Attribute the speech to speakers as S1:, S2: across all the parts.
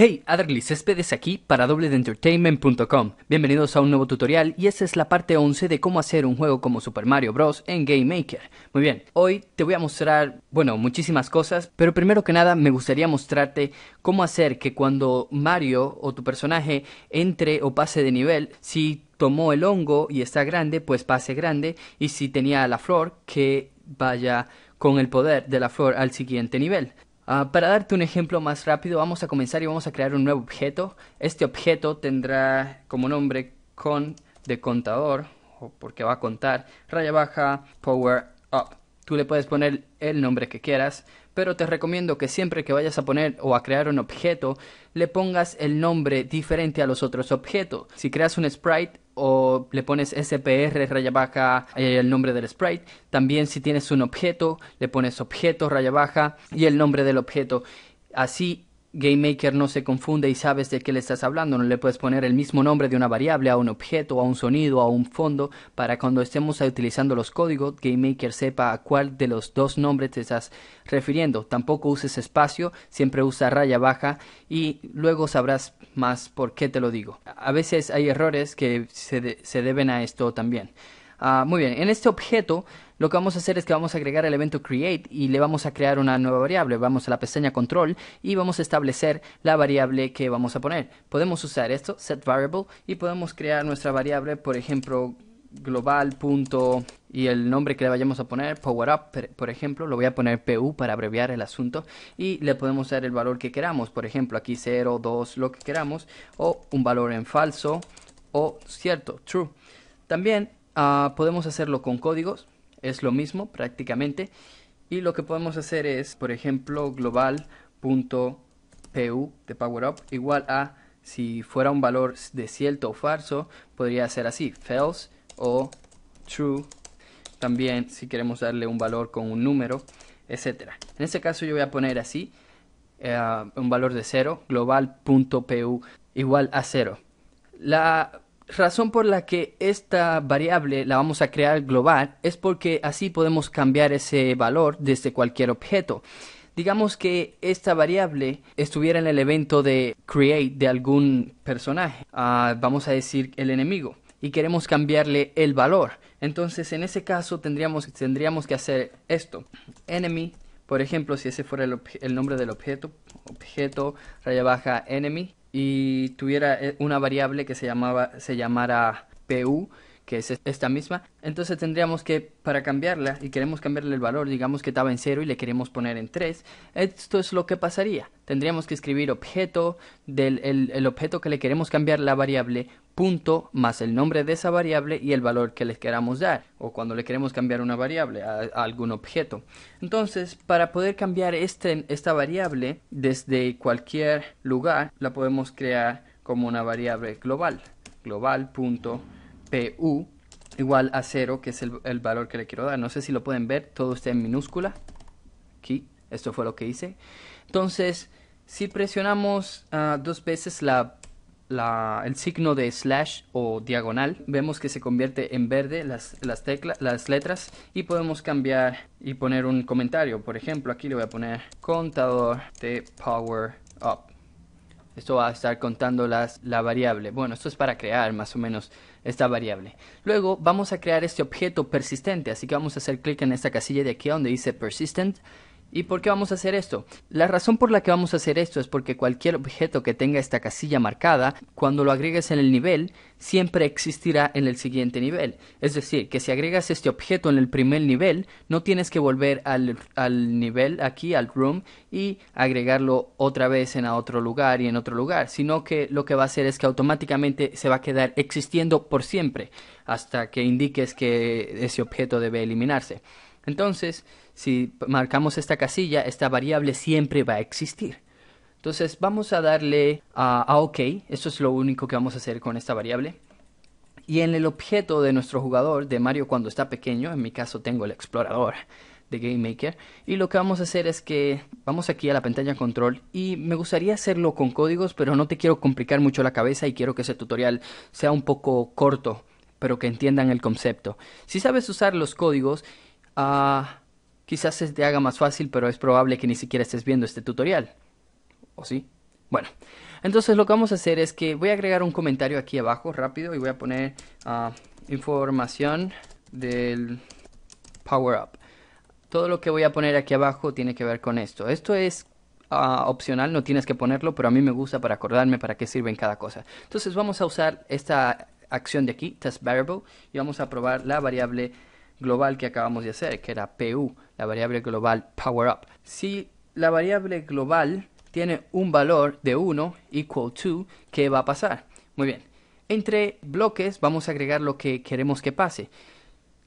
S1: Hey, Adderly Céspedes aquí para dobledentertainment.com. Bienvenidos a un nuevo tutorial y esta es la parte 11 de cómo hacer un juego como Super Mario Bros. en Game Maker. Muy bien, hoy te voy a mostrar, bueno, muchísimas cosas, pero primero que nada me gustaría mostrarte cómo hacer que cuando Mario o tu personaje entre o pase de nivel, si tomó el hongo y está grande, pues pase grande, y si tenía la flor, que vaya con el poder de la flor al siguiente nivel. Ah, para darte un ejemplo más rápido, vamos a comenzar y vamos a crear un nuevo objeto. Este objeto tendrá como nombre con de contador, porque va a contar, raya baja, power up. Tú le puedes poner el nombre que quieras, pero te recomiendo que siempre que vayas a poner o a crear un objeto, le pongas el nombre diferente a los otros objetos. Si creas un sprite, o le pones SPR, raya baja, el nombre del sprite. También si tienes un objeto, le pones objeto, raya baja y el nombre del objeto. Así Game Maker no se confunde y sabes de qué le estás hablando. No le puedes poner el mismo nombre de una variable a un objeto, a un sonido, a un fondo, para cuando estemos utilizando los códigos, Game Maker sepa a cuál de los dos nombres te estás refiriendo. Tampoco uses espacio, siempre usa raya baja y luego sabrás más por qué te lo digo. A veces hay errores que se, se deben a esto también. Ah, muy bien, en este objeto lo que vamos a hacer es que vamos a agregar el evento create y le vamos a crear una nueva variable. Vamos a la pestaña control y vamos a establecer la variable que vamos a poner. Podemos usar esto, set variable, y podemos crear nuestra variable, por ejemplo, global y el nombre que le vayamos a poner, Power Up, por ejemplo, lo voy a poner PU para abreviar el asunto y le podemos dar el valor que queramos, por ejemplo, aquí 0, 2, lo que queramos, o un valor en falso o cierto, true. También ah, podemos hacerlo con códigos, es lo mismo prácticamente. Y lo que podemos hacer es, por ejemplo, global.pu de power up igual a, si fuera un valor de cierto o falso, podría ser así, false o true. También si queremos darle un valor con un número, etcétera. En este caso yo voy a poner así, eh, un valor de 0, global.pu igual a cero La razón por la que esta variable la vamos a crear global es porque así podemos cambiar ese valor desde cualquier objeto. Digamos que esta variable estuviera en el evento de create de algún personaje, ah, vamos a decir el enemigo, y queremos cambiarle el valor. Entonces en ese caso tendríamos, tendríamos que hacer esto, enemy, por ejemplo, si ese fuera el, el nombre del objeto, objeto, raya baja, enemy, y tuviera eh, una variable que se, llamaba, se llamara PU, que es esta misma, entonces tendríamos que, para cambiarla, y queremos cambiarle el valor, digamos que estaba en 0 y le queremos poner en 3, esto es lo que pasaría. Tendríamos que escribir objeto del el objeto que le queremos cambiar la variable punto más el nombre de esa variable y el valor que le queramos dar o cuando le queremos cambiar una variable a, algún objeto. Entonces, para poder cambiar este, esta variable desde cualquier lugar, la podemos crear como una variable global, global.pu igual a 0, que es el, valor que le quiero dar. No sé si lo pueden ver, todo está en minúscula. Aquí, esto fue lo que hice. Entonces, si presionamos ah, dos veces la el signo de slash o diagonal, vemos que se convierte en verde las, las letras y podemos cambiar y poner un comentario. Por ejemplo, aquí le voy a poner contador de power up. Esto va a estar contando las, la variable. Bueno, esto es para crear más o menos esta variable. Luego vamos a crear este objeto persistente. Así que vamos a hacer clic en esta casilla de aquí donde dice persistent. ¿Y por qué vamos a hacer esto? La razón por la que vamos a hacer esto es porque cualquier objeto que tenga esta casilla marcada, cuando lo agregues en el nivel, siempre existirá en el siguiente nivel. Es decir, que si agregas este objeto en el primer nivel, no tienes que volver al, al nivel aquí, al room, y agregarlo otra vez en otro lugar y en otro lugar, sino que lo que va a hacer es que automáticamente se va a quedar existiendo por siempre, hasta que indiques que ese objeto debe eliminarse. Entonces, si marcamos esta casilla, esta variable siempre va a existir. Entonces vamos a darle a, OK, Esto es lo único que vamos a hacer con esta variable. Y en el objeto de nuestro jugador, de Mario cuando está pequeño, en mi caso tengo el explorador de Game Maker, y lo que vamos a hacer es que vamos aquí a la pantalla control y me gustaría hacerlo con códigos, pero no te quiero complicar mucho la cabeza y quiero que ese tutorial sea un poco corto, pero que entiendan el concepto. Si sabes usar los códigos, ah, Quizás se te haga más fácil, pero es probable que ni siquiera estés viendo este tutorial. ¿O sí? Bueno, entonces lo que vamos a hacer es que voy a agregar un comentario aquí abajo rápido y voy a poner ah, información del Power Up. Todo lo que voy a poner aquí abajo tiene que ver con esto. Esto es ah, opcional, no tienes que ponerlo, pero a mí me gusta para acordarme para qué sirve en cada cosa. Entonces vamos a usar esta acción de aquí, test variable, y vamos a probar la variable global que acabamos de hacer, que era PU, la variable global power up. Si la variable global tiene un valor de 1 equal to, ¿qué va a pasar? Muy bien, entre bloques vamos a agregar lo que queremos que pase.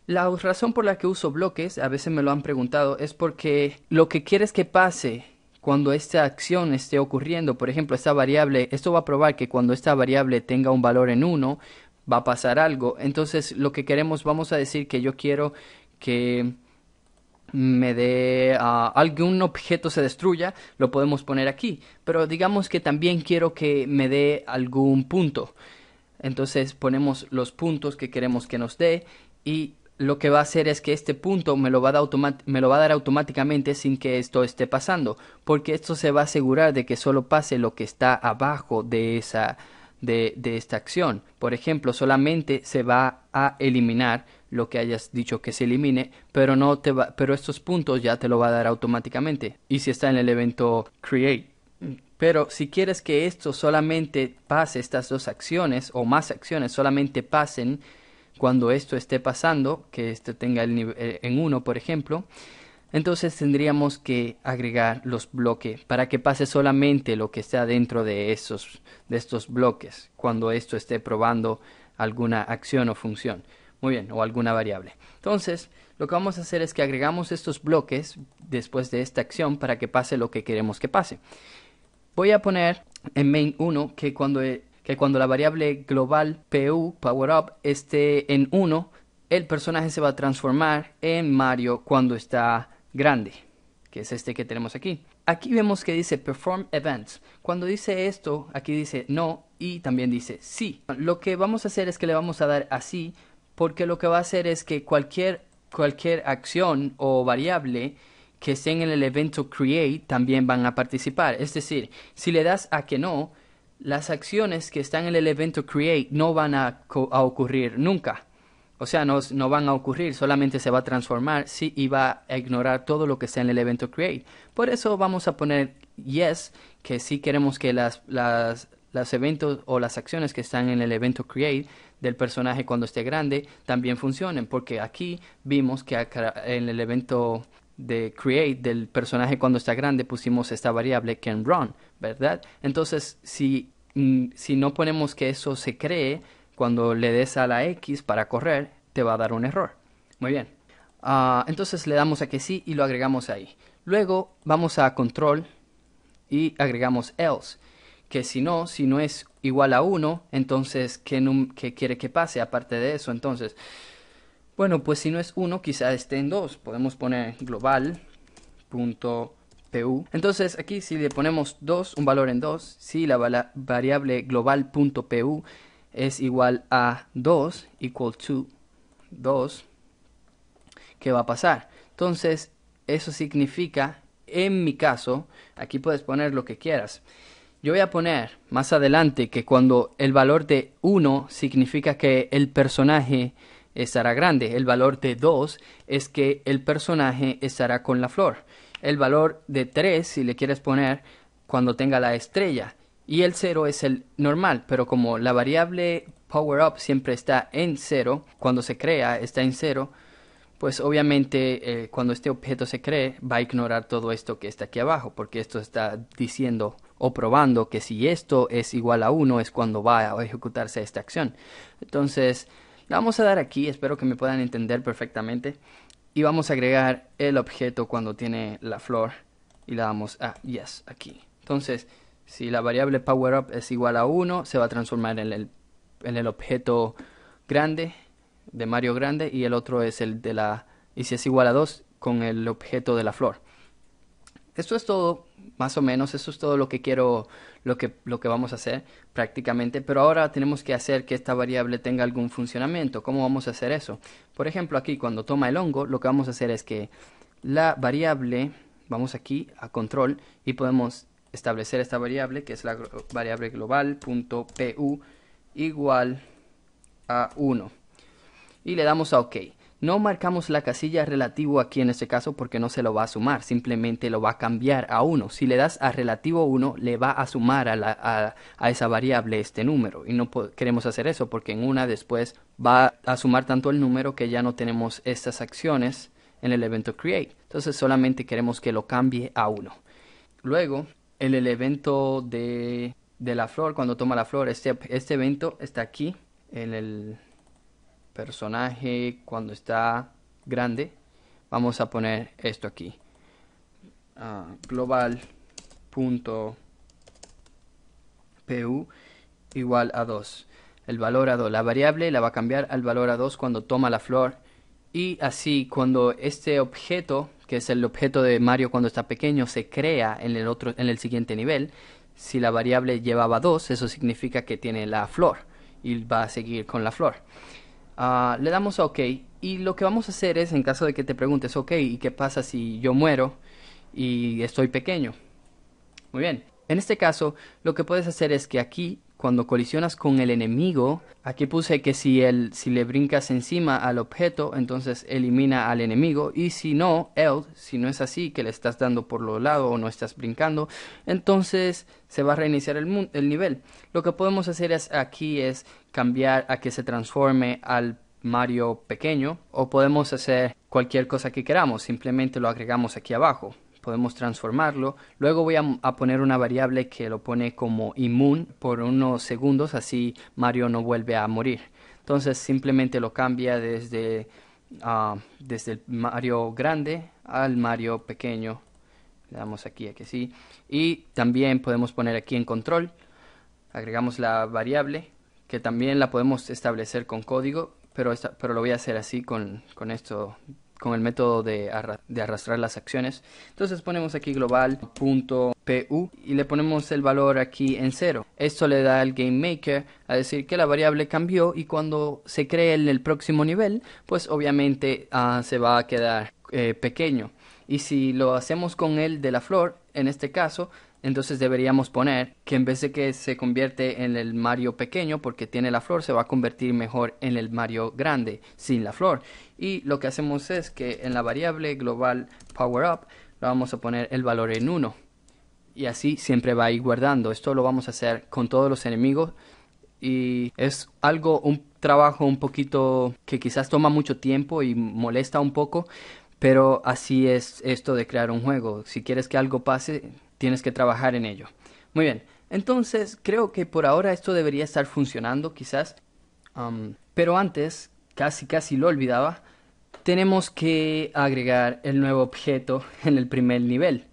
S1: La razón por la que uso bloques, a veces me lo han preguntado, es porque lo que quieres que pase cuando esta acción esté ocurriendo, por ejemplo, esta variable, esto va a probar que cuando esta variable tenga un valor en 1, va a pasar algo. Entonces lo que queremos, vamos a decir que yo quiero que me dé ah, algún objeto se destruya, lo podemos poner aquí. Pero digamos que también quiero que me dé algún punto. Entonces ponemos los puntos que queremos que nos dé y lo que va a hacer es que este punto me lo, va a me lo va a, dar automáticamente sin que esto esté pasando, porque esto se va a asegurar de que solo pase lo que está abajo de esa de, esta acción. Por ejemplo, solamente se va a eliminar lo que hayas dicho que se elimine, pero no te va, pero estos puntos ya te lo va a dar automáticamente. Y si está en el evento create. Pero si quieres que esto solamente pase, estas dos acciones o más acciones solamente pasen cuando esto esté pasando, que esto tenga el nivel eh, en uno por ejemplo, entonces tendríamos que agregar los bloques para que pase solamente lo que está dentro de, esos, de estos bloques cuando esto esté probando alguna acción o función. Muy bien, o alguna variable. Entonces, lo que vamos a hacer es que agregamos estos bloques después de esta acción para que pase lo que queremos que pase. Voy a poner en main 1 que cuando, que cuando la variable global PU, up esté en 1, el personaje se va a transformar en Mario cuando está grande, que es este que tenemos aquí. Aquí vemos que dice perform events. Cuando dice esto, aquí dice no y también dice sí. Lo que vamos a hacer es que le vamos a dar así porque lo que va a hacer es que cualquier, cualquier acción o variable que esté en el evento create también van a participar. Es decir, si le das a que no, las acciones que están en el evento create no van a ocurrir nunca. O sea, no, no, van a ocurrir, solamente se va a transformar sí, y va a ignorar todo lo que sea en el evento create. Por eso vamos a poner yes, que sí queremos que las, las, los eventos o las acciones que están en el evento create del personaje cuando esté grande también funcionen, porque aquí vimos que en el evento de create del personaje cuando está grande pusimos esta variable can run, ¿verdad? Entonces, si, mm, si no ponemos que eso se cree, cuando le des a la X para correr, te va a dar un error. Muy bien. Ah, entonces le damos a que sí y lo agregamos ahí. Luego vamos a control y agregamos else, que si no, si no es igual a 1, entonces ¿qué, ¿qué, quiere que pase aparte de eso? Entonces, bueno, pues si no es 1, quizá esté en 2. Podemos poner global.pu. Entonces aquí si le ponemos 2, un valor en 2, si la variable global.pu es igual a 2, equal to 2, ¿qué va a pasar? Entonces, eso significa, en mi caso, aquí puedes poner lo que quieras. Yo voy a poner más adelante que cuando el valor de 1 significa que el personaje estará grande, el valor de 2 es que el personaje estará con la flor, el valor de 3, si le quieres poner, cuando tenga la estrella, y el 0 es el normal, pero como la variable power up siempre está en 0, cuando se crea está en 0, pues obviamente eh, cuando este objeto se cree va a ignorar todo esto que está aquí abajo, porque esto está diciendo o probando que si esto es igual a 1 es cuando va a ejecutarse esta acción. Entonces, la vamos a dar aquí, espero que me puedan entender perfectamente, y vamos a agregar el objeto cuando tiene la flor y la damos a yes aquí. Entonces, si la variable power up es igual a 1, se va a transformar en el, objeto grande, de Mario grande, y el otro es el de la... Y si es igual a 2, con el objeto de la flor. Esto es todo, más o menos, eso es todo lo que quiero, lo que, lo que vamos a hacer prácticamente, pero ahora tenemos que hacer que esta variable tenga algún funcionamiento. ¿Cómo vamos a hacer eso? Por ejemplo, aquí cuando toma el hongo, lo que vamos a hacer es que la variable, vamos aquí a control y podemos establecer esta variable que es la variable global igual a 1 y le damos a OK. No marcamos la casilla relativo aquí en este caso porque no se lo va a sumar, simplemente lo va a cambiar a 1. Si le das a relativo 1, le va a sumar a, a esa variable este número. Y no queremos hacer eso porque en una después va a sumar tanto el número que ya no tenemos estas acciones en el evento create. Entonces solamente queremos que lo cambie a 1. Luego el, el evento de, la flor, cuando toma la flor. Este, este evento está aquí en el personaje cuando está grande. Vamos a poner esto aquí. Ah, global.pu igual a 2. El valor a 2. La variable la va a cambiar al valor a 2 cuando toma la flor. Y así cuando este objeto que es el objeto de Mario cuando está pequeño, se crea en el, otro, en el siguiente nivel. Si la variable llevaba 2, eso significa que tiene la flor y va a seguir con la flor. Ah, le damos a OK y lo que vamos a hacer es, en caso de que te preguntes, OK, ¿y qué pasa si yo muero y estoy pequeño? Muy bien. En este caso, lo que puedes hacer es que aquí cuando colisionas con el enemigo, aquí puse que si, el, si le brincas encima al objeto, entonces elimina al enemigo. Y si no, else, si no es así, que le estás dando por los lados o no estás brincando, entonces se va a reiniciar el, el nivel. Lo que podemos hacer es, aquí es cambiar a que se transforme al Mario pequeño o podemos hacer cualquier cosa que queramos, simplemente lo agregamos aquí abajo podemos transformarlo. Luego voy a, poner una variable que lo pone como inmune por unos segundos, así Mario no vuelve a morir. Entonces simplemente lo cambia desde, ah, desde el Mario grande al Mario pequeño. Le damos aquí a que sí. Y también podemos poner aquí en control. Agregamos la variable que también la podemos establecer con código, pero, esta, pero lo voy a hacer así con, con esto con el método de, arrastrar las acciones. Entonces ponemos aquí global.pu y le ponemos el valor aquí en cero. Esto le da al maker a decir que la variable cambió y cuando se cree en el próximo nivel, pues obviamente ah, se va a quedar eh, pequeño. Y si lo hacemos con el de la flor, en este caso, entonces deberíamos poner que en vez de que se convierte en el Mario pequeño porque tiene la flor, se va a convertir mejor en el Mario grande sin la flor. Y lo que hacemos es que en la variable global power up lo vamos a poner el valor en 1. Y así siempre va a ir guardando. Esto lo vamos a hacer con todos los enemigos. Y es algo, un trabajo un poquito que quizás toma mucho tiempo y molesta un poco. Pero así es esto de crear un juego. Si quieres que algo pase, tienes que trabajar en ello. Muy bien, entonces creo que por ahora esto debería estar funcionando quizás, pero antes, casi casi lo olvidaba, tenemos que agregar el nuevo objeto en el primer nivel.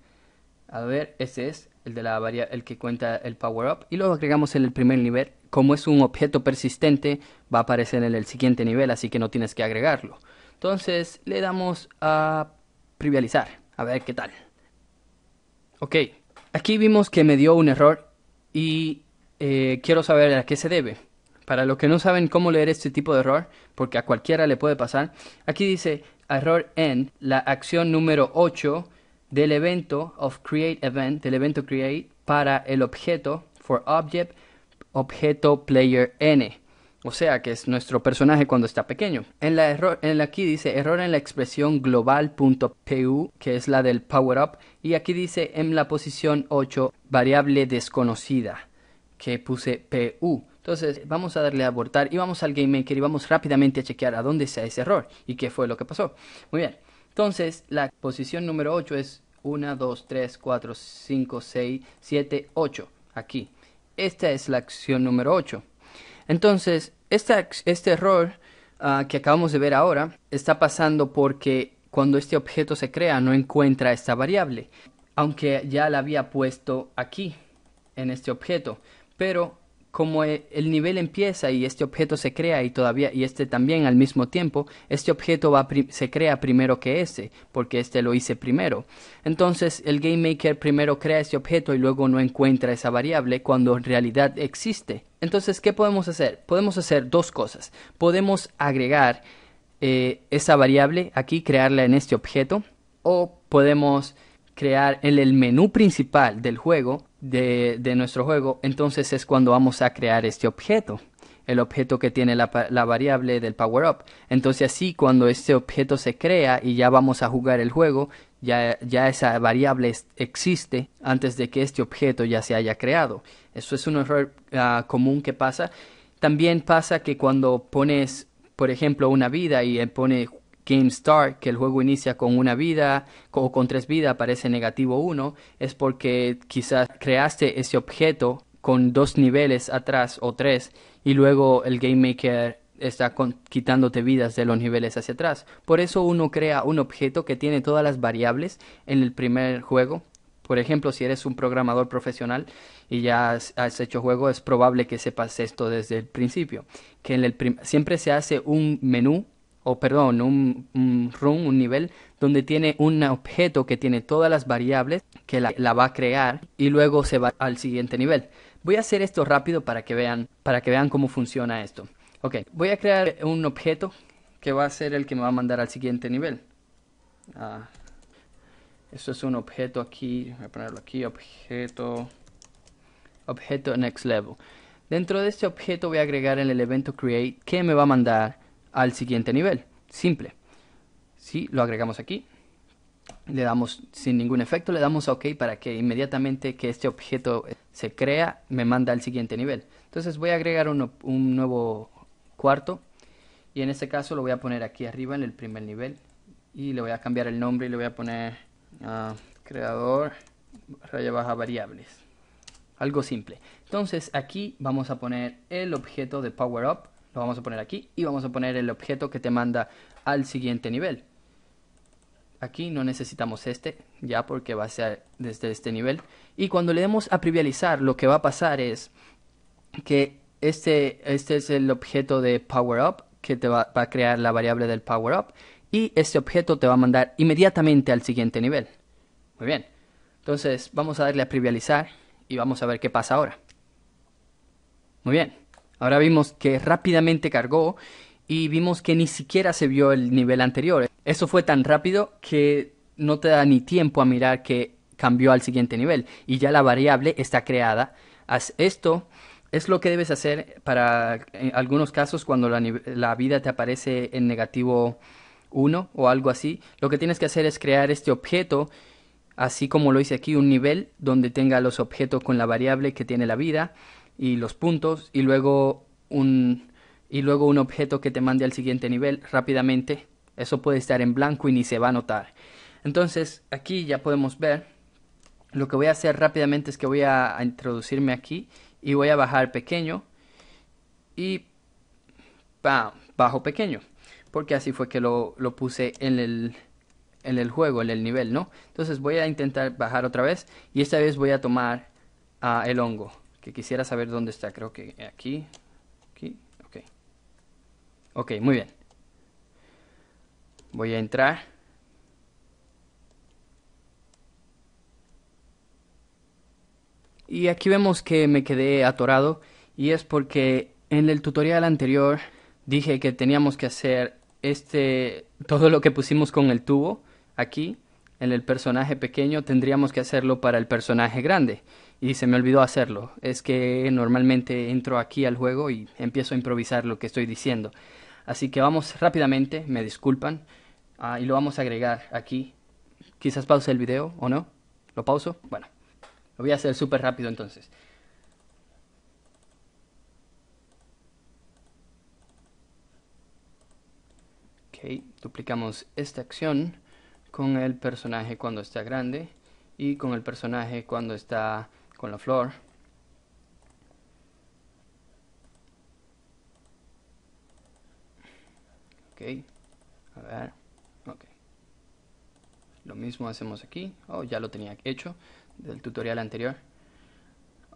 S1: A ver, ese es el de la variable, el que cuenta el power up y lo agregamos en el primer nivel. Como es un objeto persistente, va a aparecer en el siguiente nivel, así que no tienes que agregarlo. Entonces le damos a privializar. a ver qué tal. Ok, Aquí vimos que me dio un error y eh, quiero saber a qué se debe. Para los que no saben cómo leer este tipo de error, porque a cualquiera le puede pasar, aquí dice error en la acción número 8 del evento of create event, del evento create, para el objeto for object, objeto player n. O sea, que es nuestro personaje cuando está pequeño. En la error, en la, aquí dice error en la expresión global.pu, que es la del power up, y aquí dice en la posición 8 variable desconocida, que puse pu. Entonces vamos a darle a abortar y vamos al game maker y vamos rápidamente a chequear a dónde sea ese error y qué fue lo que pasó. Muy bien, entonces la posición número 8 es 1, 2, 3, 4, 5, 6, 7, 8. Aquí. Esta es la acción número 8. Entonces, este, error ah, que acabamos de ver ahora está pasando porque cuando este objeto se crea no encuentra esta variable, aunque ya la había puesto aquí, en este objeto. Pero como e, el nivel empieza y este objeto se crea y todavía y este también al mismo tiempo, este objeto se crea primero que este, porque este lo hice primero. Entonces, el game maker primero crea este objeto y luego no encuentra esa variable cuando en realidad existe. Entonces, ¿qué podemos hacer? Podemos hacer dos cosas. Podemos agregar eh, esa variable aquí, crearla en este objeto, o podemos crear en el menú principal del juego de, nuestro juego, entonces es cuando vamos a crear este objeto el objeto que tiene la, la variable del power-up. Entonces así cuando este objeto se crea y ya vamos a jugar el juego, ya, ya, esa variable existe antes de que este objeto ya se haya creado. Eso es un error ah, común que pasa. También pasa que cuando pones, por ejemplo, una vida y eh, pone Game Start, que el juego inicia con una vida o con tres vidas, aparece negativo uno, es porque quizás creaste ese objeto con dos niveles atrás o tres y luego el Game Maker está quitándote vidas de los niveles hacia atrás. Por eso uno crea un objeto que tiene todas las variables en el primer juego. Por ejemplo, si eres un programador profesional y ya has, hecho juego, es probable que sepas esto desde el principio. Que siempre se hace un menú o perdón, un, room, un nivel, donde tiene un objeto que tiene todas las variables que la, va a crear y luego se va al siguiente nivel. Voy a hacer esto rápido para que vean, para que vean cómo funciona esto. Ok, voy a crear un objeto que va a ser el que me va a mandar al siguiente nivel. Ah, esto es un objeto aquí, voy a ponerlo aquí, objeto, objeto next level. Dentro de este objeto voy a agregar el evento create que me va a mandar al siguiente nivel. Simple. Si lo agregamos aquí, le damos sin ningún efecto, le damos a OK para que inmediatamente que este objeto eh, se crea, me manda al siguiente nivel. Entonces voy a agregar un, nuevo cuarto y en este caso lo voy a poner aquí arriba en el primer nivel y le voy a cambiar el nombre y le voy a poner ah, creador raya baja variables. Algo simple. Entonces aquí vamos a poner el objeto de Power Up lo vamos a poner aquí y vamos a poner el objeto que te manda al siguiente nivel. Aquí no necesitamos este ya porque va a ser desde este nivel. Y cuando le demos a Privializar lo que va a pasar es que este, este es el objeto de power up que te va, a crear la variable del power up y este objeto te va a mandar inmediatamente al siguiente nivel. Muy bien. Entonces vamos a darle a Privializar y vamos a ver qué pasa ahora. Muy bien. Ahora vimos que rápidamente cargó y vimos que ni siquiera se vio el nivel anterior. Eso fue tan rápido que no te da ni tiempo a mirar que cambió al siguiente nivel y ya la variable está creada. Haz esto es lo que debes hacer para en algunos casos cuando la, la vida te aparece en negativo 1 o algo así. Lo que tienes que hacer es crear este objeto, así como lo hice aquí, un nivel donde tenga los objetos con la variable que tiene la vida y los puntos y luego un y luego un objeto que te mande al siguiente nivel rápidamente. Eso puede estar en blanco y ni se va a notar. Entonces, aquí ya podemos ver. Lo que voy a hacer rápidamente es que voy a, introducirme aquí y voy a bajar pequeño y bajo pequeño. Porque así fue que lo, puse en el, en el juego, en el nivel, ¿no? Entonces voy a intentar bajar otra vez y esta vez voy a tomar ah, el hongo que quisiera saber dónde está. Creo que aquí. Aquí. Ok. Ok, muy bien. Voy a entrar. Y aquí vemos que me quedé atorado y es porque en el tutorial anterior dije que teníamos que hacer este todo lo que pusimos con el tubo aquí en el personaje pequeño tendríamos que hacerlo para el personaje grande y se me olvidó hacerlo. Es que normalmente entro aquí al juego y empiezo a improvisar lo que estoy diciendo. Así que vamos rápidamente, me disculpan, ah, y lo vamos a agregar aquí. Quizás pause el video o no. ¿Lo pauso? Bueno, lo voy a hacer súper rápido entonces. Ok, duplicamos esta acción con el personaje cuando está grande y con el personaje cuando está con la flor. Ok, a ver, ok. Lo mismo hacemos aquí. Oh, ya lo tenía hecho del tutorial anterior.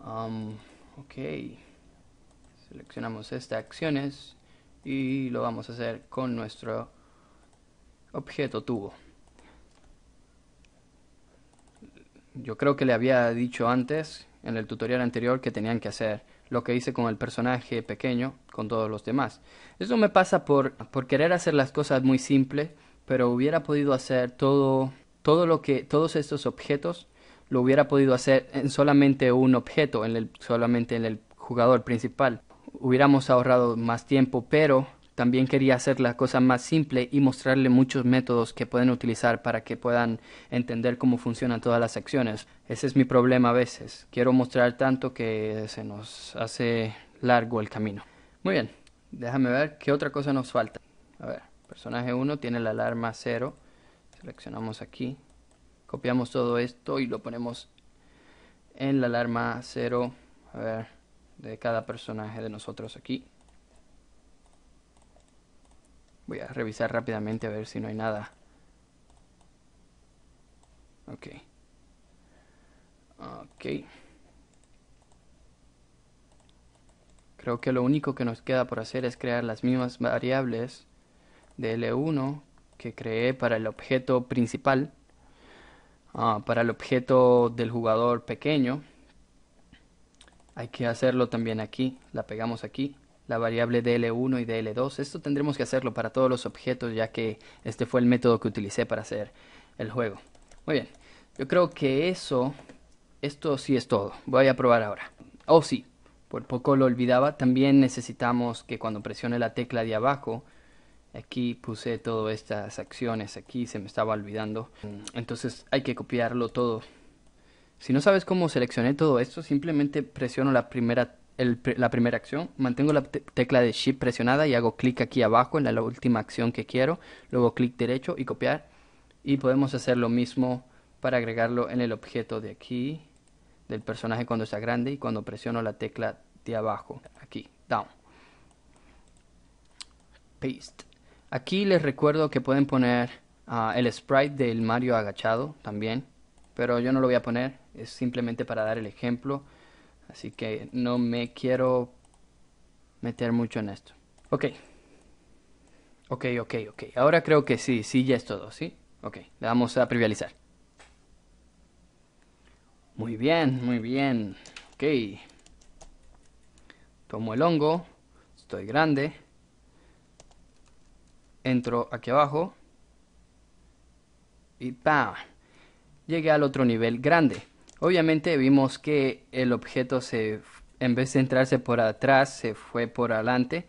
S1: Um, ok, seleccionamos esta acciones y lo vamos a hacer con nuestro objeto tubo. Yo creo que le había dicho antes, en el tutorial anterior, que tenían que hacer lo que hice con el personaje pequeño, con todos los demás. Eso me pasa por, por querer hacer las cosas muy simples, pero hubiera podido hacer todo, todo lo que, todos estos objetos, lo hubiera podido hacer en solamente un objeto, en el, solamente en el jugador principal. Hubiéramos ahorrado más tiempo, pero también quería hacer la cosa más simple y mostrarle muchos métodos que pueden utilizar para que puedan entender cómo funcionan todas las acciones. Ese es mi problema a veces. Quiero mostrar tanto que se nos hace largo el camino. Muy bien, déjame ver qué otra cosa nos falta. A ver, personaje 1 tiene la alarma 0. Seleccionamos aquí. Copiamos todo esto y lo ponemos en la alarma 0. A ver, de cada personaje de nosotros aquí. Voy a revisar rápidamente a ver si no hay nada. Ok. Ok. Creo que lo único que nos queda por hacer es crear las mismas variables de L1 que creé para el objeto principal, ah, para el objeto del jugador pequeño. Hay que hacerlo también aquí, la pegamos aquí la variable DL1 y DL2. Esto tendremos que hacerlo para todos los objetos ya que este fue el método que utilicé para hacer el juego. Muy bien, yo creo que eso, esto sí es todo. Voy a probar ahora. Oh sí, por poco lo olvidaba. También necesitamos que cuando presione la tecla de abajo, aquí puse todas estas acciones, aquí se me estaba olvidando. Entonces hay que copiarlo todo. Si no sabes cómo seleccioné todo esto, simplemente presiono la primera la primera acción, mantengo la tecla de Shift presionada y hago clic aquí abajo en la, última acción que quiero, luego clic derecho y copiar. Y podemos hacer lo mismo para agregarlo en el objeto de aquí, del personaje cuando está grande y cuando presiono la tecla de abajo, aquí, down. Paste. Aquí les recuerdo que pueden poner ah, el sprite del Mario agachado también, pero yo no lo voy a poner, es simplemente para dar el ejemplo. Así que no me quiero meter mucho en esto. Ok. Ok, ok, ok. Ahora creo que sí, sí, ya es todo, ¿sí? Ok, le vamos a trivializar. Muy bien, muy bien. Ok. Tomo el hongo. Estoy grande. Entro aquí abajo. Y ¡pam! Llegué al otro nivel grande. Obviamente vimos que el objeto se, en vez de entrarse por atrás, se fue por adelante,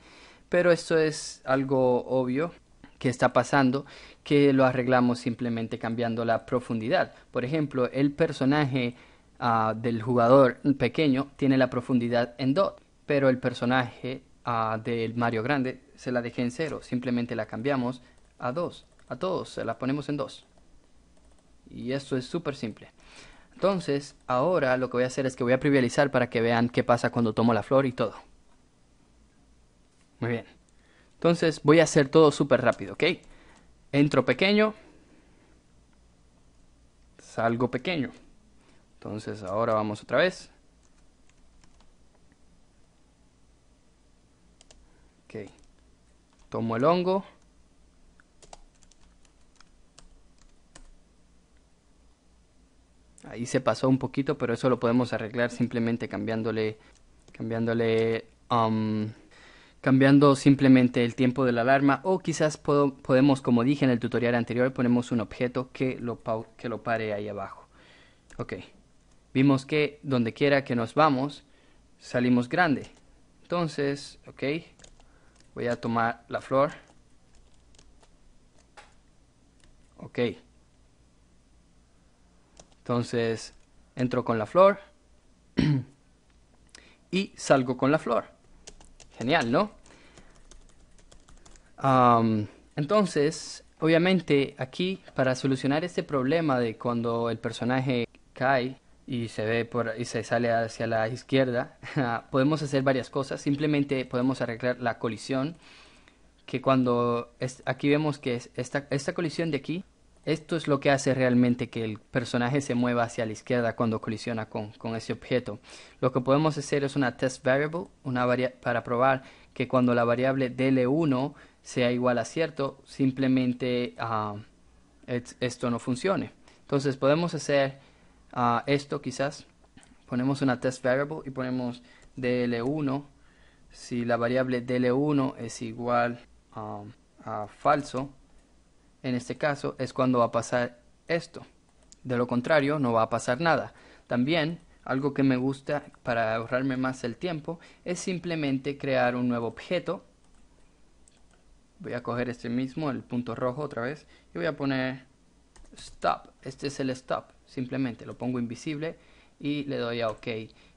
S1: pero esto es algo obvio que está pasando que lo arreglamos simplemente cambiando la profundidad. Por ejemplo, el personaje ah, del jugador pequeño tiene la profundidad en 2, pero el personaje ah, del Mario Grande se la dejé en 0, simplemente la cambiamos a 2, a todos se la ponemos en 2. Y esto es súper simple. Entonces, ahora lo que voy a hacer es que voy a trivializar para que vean qué pasa cuando tomo la flor y todo. Muy bien. Entonces, voy a hacer todo súper rápido, ¿ok? Entro pequeño. Salgo pequeño. Entonces, ahora vamos otra vez. Ok. Tomo el hongo. ahí se pasó un poquito, pero eso lo podemos arreglar simplemente cambiándole, cambiándole, um, cambiando simplemente el tiempo de la alarma o quizás podemos, como dije en el tutorial anterior, ponemos un objeto que lo, que lo pare ahí abajo. Ok, vimos que donde quiera que nos vamos, salimos grande. Entonces, ok, voy a tomar la flor. Ok. Entonces, entro con la flor y salgo con la flor. Genial, ¿no? entonces, obviamente aquí para solucionar este problema de cuando el personaje cae y se ve por, y se sale hacia la izquierda, podemos hacer varias cosas. Simplemente podemos arreglar la colisión que cuando es, aquí vemos que esta colisión de aquí esto es lo que hace realmente que el personaje se mueva hacia la izquierda cuando colisiona con, ese objeto. Lo que podemos hacer es una test variable, una para probar que cuando la variable DL1 sea igual a cierto, simplemente ah, esto no funcione. Entonces podemos hacer ah, esto quizás, ponemos una test variable y ponemos DL1. Si la variable DL1 es igual ah, a falso, en este caso, es cuando va a pasar esto. De lo contrario, no va a pasar nada. También, algo que me gusta para ahorrarme más el tiempo, es simplemente crear un nuevo objeto. Voy a coger este mismo, el punto rojo otra vez, y voy a poner stop. Este es el stop, simplemente lo pongo invisible y le doy a OK.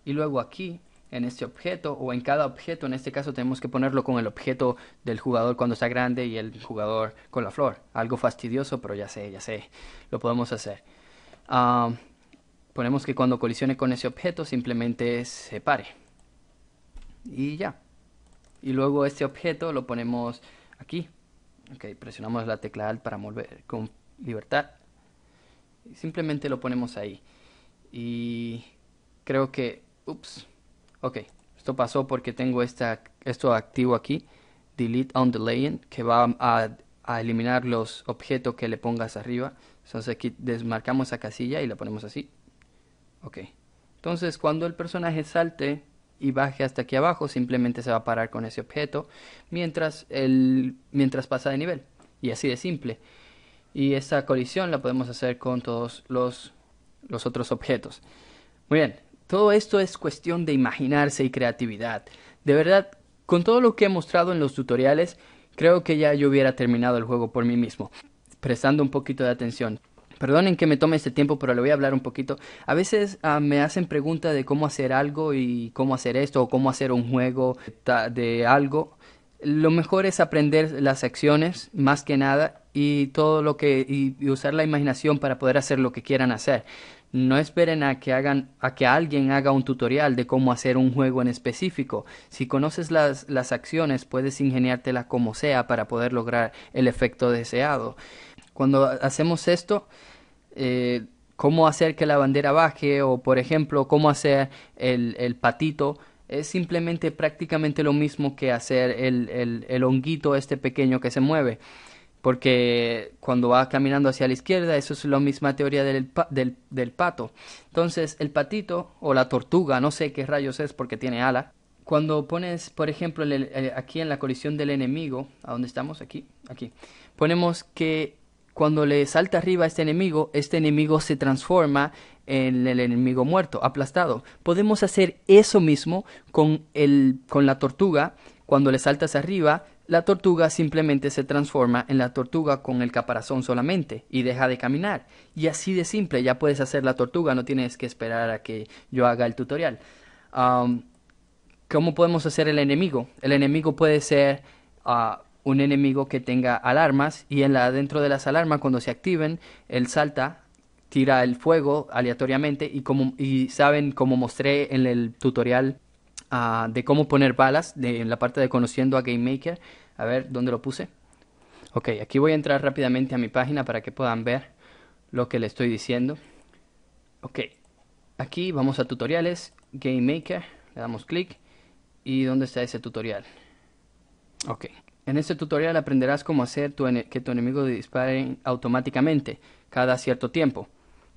S1: Y luego aquí en este objeto o en cada objeto. En este caso tenemos que ponerlo con el objeto del jugador cuando está grande y el jugador con la flor. Algo fastidioso, pero ya sé, ya sé, lo podemos hacer. Ah, ponemos que cuando colisione con ese objeto simplemente se pare. Y ya. Y luego este objeto lo ponemos aquí. Ok, presionamos la tecla Alt para mover con libertad. Simplemente lo ponemos ahí. Y creo que... Ups Ok, esto pasó porque tengo esta, esto activo aquí, delete on the laying, que va a, a eliminar los objetos que le pongas arriba. Entonces aquí desmarcamos esa casilla y la ponemos así. Ok. Entonces cuando el personaje salte y baje hasta aquí abajo, simplemente se va a parar con ese objeto mientras, el, mientras pasa de nivel. Y así de simple. Y esta colisión la podemos hacer con todos los, los otros objetos. Muy bien, todo esto es cuestión de imaginarse y creatividad. De verdad, con todo lo que he mostrado en los tutoriales, creo que ya yo hubiera terminado el juego por mí mismo, prestando un poquito de atención. Perdonen que me tome este tiempo, pero le voy a hablar un poquito. A veces ah, me hacen preguntas de cómo hacer algo y cómo hacer esto o cómo hacer un juego de algo. Lo mejor es aprender las acciones más que nada y todo lo que y usar la imaginación para poder hacer lo que quieran hacer. No esperen a que, hagan, a que alguien haga un tutorial de cómo hacer un juego en específico. Si conoces las, las acciones, puedes ingeniártela como sea para poder lograr el efecto deseado. Cuando hacemos esto, eh, cómo hacer que la bandera baje o, por ejemplo, cómo hacer el, el patito es simplemente prácticamente lo mismo que hacer el, el, el, honguito este pequeño que se mueve porque cuando va caminando hacia la izquierda, eso es la misma teoría del, del, pato. Entonces, el patito o la tortuga, no sé qué rayos es porque tiene ala. Cuando pones, por ejemplo, eh, aquí en la colisión del enemigo, a dónde estamos, aquí, aquí, ponemos que cuando le salta arriba a este enemigo, este enemigo se transforma en el enemigo muerto, aplastado. Podemos hacer eso mismo con, el, con la tortuga. Cuando le saltas arriba, la tortuga simplemente se transforma en la tortuga con el caparazón solamente y deja de caminar. Y así de simple, ya puedes hacer la tortuga, no tienes que esperar a que yo haga el tutorial. ¿Cómo podemos hacer el enemigo? El enemigo puede ser ah, un enemigo que tenga alarmas y en la, dentro de las alarmas, cuando se activen, él salta, tira el fuego aleatoriamente y, como, y saben, como mostré en el tutorial de cómo poner balas en la parte de conociendo a GameMaker. A ver, ¿dónde lo puse? Ok, aquí voy a entrar rápidamente a mi página para que puedan ver lo que le estoy diciendo. Ok, aquí vamos a tutoriales, Game Maker le damos clic. ¿Y dónde está ese tutorial? Ok, en este tutorial aprenderás cómo hacer que tu enemigo dispare automáticamente cada cierto tiempo.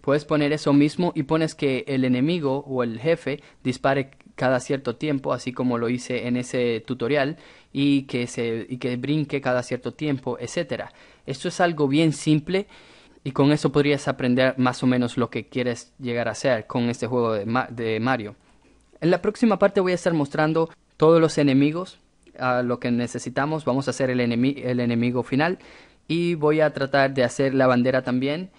S1: Puedes poner eso mismo y pones que el enemigo o el jefe dispare cada cierto tiempo, así como lo hice en ese tutorial, y que, se, y que brinque cada cierto tiempo, etcétera Esto es algo bien simple y con eso podrías aprender más o menos lo que quieres llegar a hacer con este juego de, Mario. En la próxima parte voy a estar mostrando todos los enemigos, a lo que necesitamos. Vamos a hacer el, el enemigo final y voy a tratar de hacer la bandera también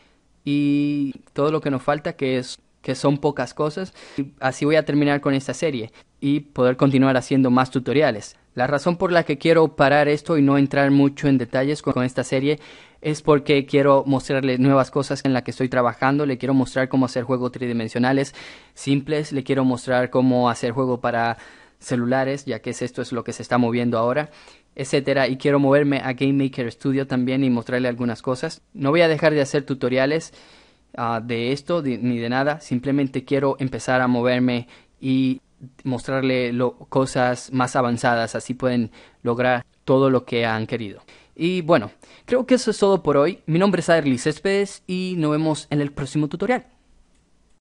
S1: y todo lo que nos falta que es que son pocas cosas. Y así voy a terminar con esta serie y poder continuar haciendo más tutoriales. La razón por la que quiero parar esto y no entrar mucho en detalles con, esta serie es porque quiero mostrarle nuevas cosas en las que estoy trabajando. Le quiero mostrar cómo hacer juegos tridimensionales simples. Le quiero mostrar cómo hacer juego para celulares, ya que esto es lo que se está moviendo ahora, etcétera. Y quiero moverme a Game Maker Studio también y mostrarle algunas cosas. No voy a dejar de hacer tutoriales Ah, de esto ni de nada, simplemente quiero empezar a moverme y mostrarle cosas más avanzadas, así pueden lograr todo lo que han querido. Y bueno, creo que eso es todo por hoy. Mi nombre es Adri Céspedes y nos vemos en el próximo tutorial.